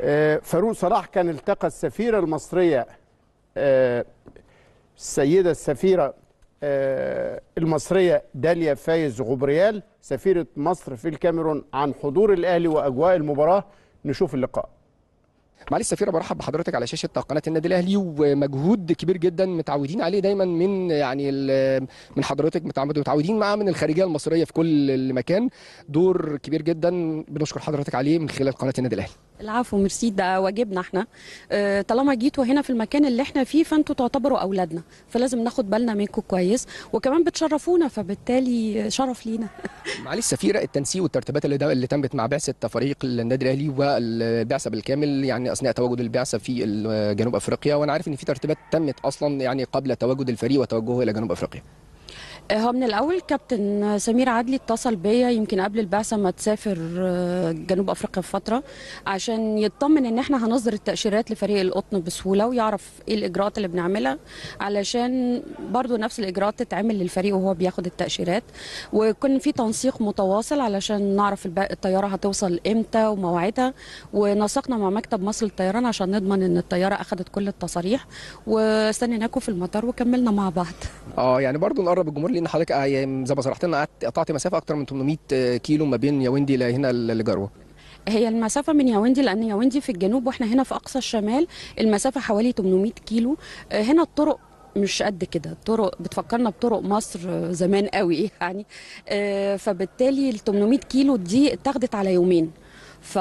آه، فاروق صلاح كان التقى السفيرة المصرية آه، السيدة السفيرة آه، المصرية داليا فايز غبريال سفيرة مصر في الكاميرون عن حضور الأهلي وأجواء المباراة نشوف اللقاء معالي السفيره برحب بحضرتك على شاشه قناه النادي الاهلي ومجهود كبير جدا متعودين عليه دايما من يعني من حضرتك متعودين معاه من الخارجيه المصريه في كل مكان دور كبير جدا بنشكر حضرتك عليه من خلال قناه النادي الاهلي العفو ميرسي ده واجبنا احنا اه طالما جيتوا هنا في المكان اللي احنا فيه فانتوا تعتبروا اولادنا فلازم ناخد بالنا منكم كويس وكمان بتشرفونا فبالتالي شرف لينا معالي السفيره التنسيق والترتيبات اللي, ده اللي تمت مع بعثه فريق النادي الاهلي والبعثه بالكامل يعني اثناء تواجد البعثه في جنوب افريقيا وانا عارف ان في ترتيبات تمت اصلا يعني قبل تواجد الفريق وتوجهه الى جنوب افريقيا آه، هو من الاول كابتن سمير عدلي اتصل بيا يمكن قبل البعثه ما تسافر آه، جنوب افريقيا بفتره عشان يطمن ان احنا هنصدر التاشيرات لفريق القطن بسهوله ويعرف ايه الاجراءات اللي بنعملها علشان برضو نفس الاجراءات تتعمل للفريق وهو بياخد التاشيرات وكان في تنسيق متواصل علشان نعرف الطياره هتوصل امتى ومواعيدها ونسقنا مع مكتب مصر للطيران عشان نضمن ان الطياره اخدت كل التصاريح واستنيناكم في المطار وكملنا مع بعض اه يعني برضو نقرب الجمهور لان حضرتك آه، يعني زي ما صرحت لنا قعدت قطعت مسافه اكتر من 800 آه، كيلو ما بين ياوندي لهنا لجروه هي المسافه من ياوندي لان ياوندي في الجنوب واحنا هنا في اقصى الشمال المسافه حوالي 800 كيلو آه، هنا الطرق مش قد كده الطرق بتفكرنا بطرق مصر زمان قوي يعني فبالتالي ال 800 كيلو دي اتاخدت على يومين ف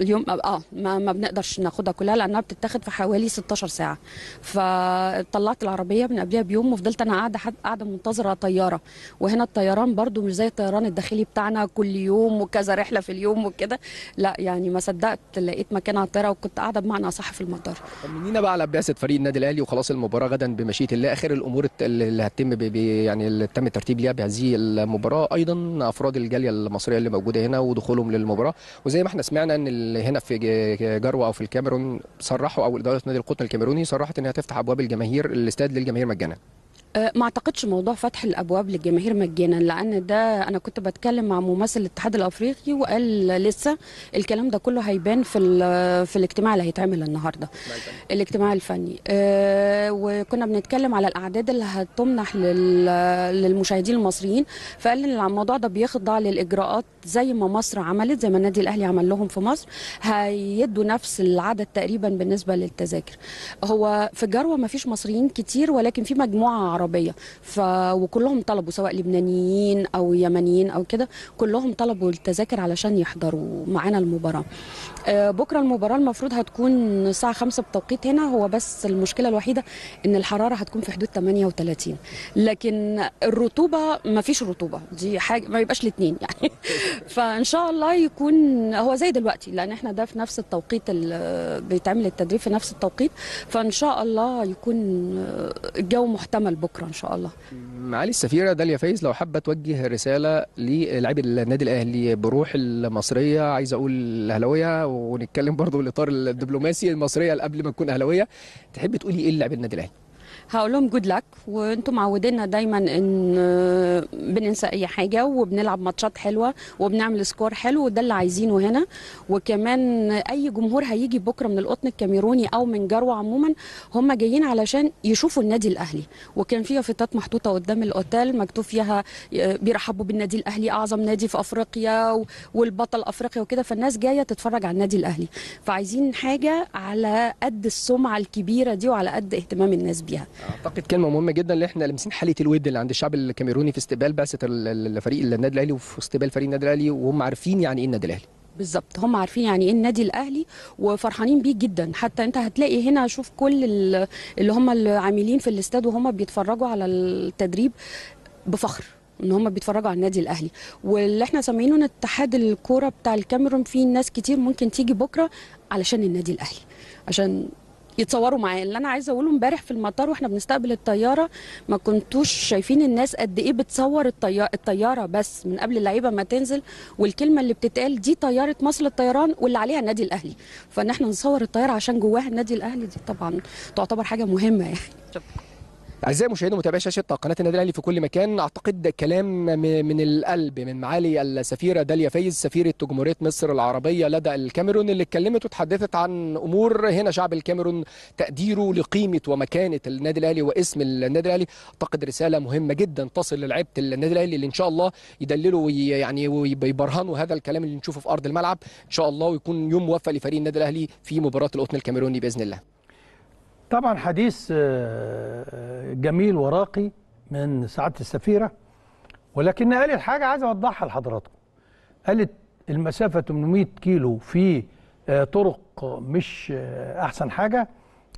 اليوم اه ما, ما بنقدرش ناخدها كلها لانها بتتاخد في حوالي 16 ساعه فطلعت العربيه من قبلها بيوم وفضلت انا قاعده قاعده منتظره طياره وهنا الطيران برضو مش زي الطيران الداخلي بتاعنا كل يوم وكذا رحله في اليوم وكده لا يعني ما صدقت لقيت مكان على الطياره وكنت قاعده بمعنى اصح في المطار طمنينا بقى على بعثه فريق النادي الاهلي وخلاص المباراه غدا بمشيئه الله اخر الامور اللي هتتم يعني اللي تم الترتيب ليها بهذه المباراه ايضا افراد الجاليه المصريه اللي موجوده هنا ودخولهم للمباراه وزي ما احنا سمعنا ان اللي هنا في جروه او في الكاميرون صرحوا او اداره نادي القطن الكاميروني صرحت انها تفتح ابواب الجماهير الاستاد للجماهير مجانا أه، ما اعتقدش موضوع فتح الابواب للجماهير مجانا لان ده انا كنت بتكلم مع ممثل الاتحاد الافريقي وقال لسه الكلام ده كله هيبان في في الاجتماع اللي هيتعمل النهارده الاجتماع الفني أه، وكنا بنتكلم على الاعداد اللي هتمنح للمشاهدين المصريين فقال ان الموضوع ده بيخضع للاجراءات زي ما مصر عملت زي ما النادي الاهلي عمل لهم في مصر هيدوا نفس العدد تقريبا بالنسبه للتذاكر هو في جروه ما فيش مصريين كتير ولكن في مجموعه عربية العربيه ف وكلهم طلبوا سواء لبنانيين او يمنيين او كده كلهم طلبوا التذاكر علشان يحضروا معانا المباراه آه، بكره المباراه المفروض هتكون الساعه 5 بتوقيت هنا هو بس المشكله الوحيده ان الحراره هتكون في حدود 38 لكن الرطوبه ما فيش رطوبه دي حاجه ما يبقاش الاثنين يعني فان شاء الله يكون هو زي دلوقتي لان احنا ده في نفس التوقيت اللي بيتعمل التدريب في نفس التوقيت فان شاء الله يكون الجو محتمل بكره بكره ان شاء الله معالي السفيره داليا فايز لو حابه توجه رساله للاعبي النادي الاهلي بروح المصريه عايز اقول الاهلاويه ونتكلم برضو الإطار الدبلوماسي المصريه قبل ما تكون اهلاويه تحب تقولي ايه للاعبي النادي الاهلي هقول لهم جود لك وانتم معوديننا دايما ان آه، بننسى اي حاجه وبنلعب ماتشات حلوه وبنعمل سكور حلو وده اللي عايزينه هنا وكمان اي جمهور هيجي بكره من القطن الكاميروني او من جروه عموما هم جايين علشان يشوفوا النادي الاهلي وكان في لافتات محطوطه قدام الاوتيل مكتوب فيها آه، بيرحبوا بالنادي الاهلي اعظم نادي في افريقيا والبطل افريقيا وكده فالناس جايه تتفرج على النادي الاهلي فعايزين حاجه على قد السمعه الكبيره دي وعلى قد اهتمام الناس بيها اعتقد كلمه مهمه جدا اللي احنا لامسين حاله الود اللي عند الشعب الكاميروني في استقبال بعثه الفريق النادي الاهلي وفي استقبال فريق النادي الاهلي وهم عارفين يعني ايه النادي الاهلي بالظبط هم عارفين يعني ايه النادي الاهلي وفرحانين بيه جدا حتى انت هتلاقي هنا شوف كل اللي هم العاملين في الاستاد وهم بيتفرجوا على التدريب بفخر ان هم بيتفرجوا على النادي الاهلي واللي احنا سامعينه ان اتحاد الكوره بتاع الكاميرون في ناس كتير ممكن تيجي بكره علشان النادي الاهلي عشان يتصوروا معايا اللي انا عايزه اقوله امبارح في المطار واحنا بنستقبل الطياره ما كنتوش شايفين الناس قد ايه بتصور الطياره الطياره بس من قبل اللعيبه ما تنزل والكلمه اللي بتتقال دي طياره مصر للطيران واللي عليها النادي الاهلي فان احنا نصور الطياره عشان جواها النادي الاهلي دي طبعا تعتبر حاجه مهمه يعني اعزائي المشاهدين ومتابعي شاشه قناه النادي الاهلي في كل مكان اعتقد كلام من القلب من معالي السفيره داليا فايز سفيره جمهوريه مصر العربيه لدى الكاميرون اللي اتكلمت وتحدثت عن امور هنا شعب الكاميرون تقديره لقيمه ومكانه النادي الاهلي واسم النادي الاهلي اعتقد رساله مهمه جدا تصل للعبت النادي الاهلي اللي ان شاء الله يدللوا يعني ويبرهنوا هذا الكلام اللي نشوفه في ارض الملعب ان شاء الله ويكون يوم موفق لفريق النادي الاهلي في مباراه القطن الكاميروني باذن الله طبعا حديث آه، جميل وراقي من سعاده السفيره ولكن قالت حاجه عايز اوضحها لحضراتكم قالت المسافه 800 كيلو في آه، طرق مش آه، احسن حاجه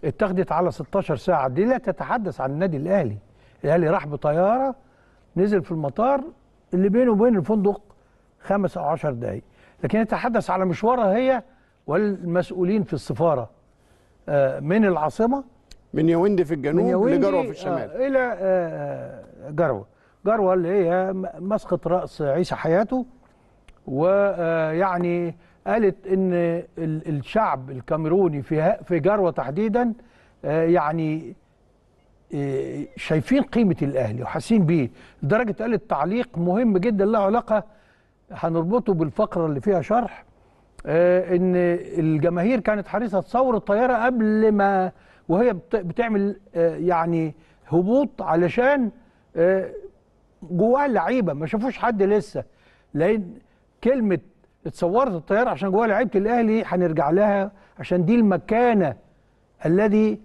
اتخذت على 16 ساعه دي لا تتحدث عن النادي الاهلي الاهلي راح بطياره نزل في المطار اللي بينه وبين الفندق خمس او 10 دقائق لكن يتحدث على مشوارها هي والمسؤولين في السفاره آه، من العاصمه من يوندي في الجنوب من لجروه في آه، الشمال الى آه، جروه جروه اللي هي مسقط راس عيسى حياته ويعني قالت ان الشعب الكاميروني في في جروه تحديدا يعني شايفين قيمه الاهلي وحاسين بيه لدرجه قالت تعليق مهم جدا له علاقه هنربطه بالفقره اللي فيها شرح آه، ان الجماهير كانت حريصه تصور الطياره قبل ما وهي بتعمل آه، يعني هبوط علشان آه، جواها اللعيبه ما شافوش حد لسه لان كلمه اتصورت الطياره عشان جواها لعيبه الاهلي هنرجع لها عشان دي المكانه الذي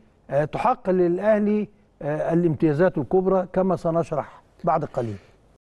تحقق للاهلي الامتيازات الكبرى كما سنشرح بعد قليل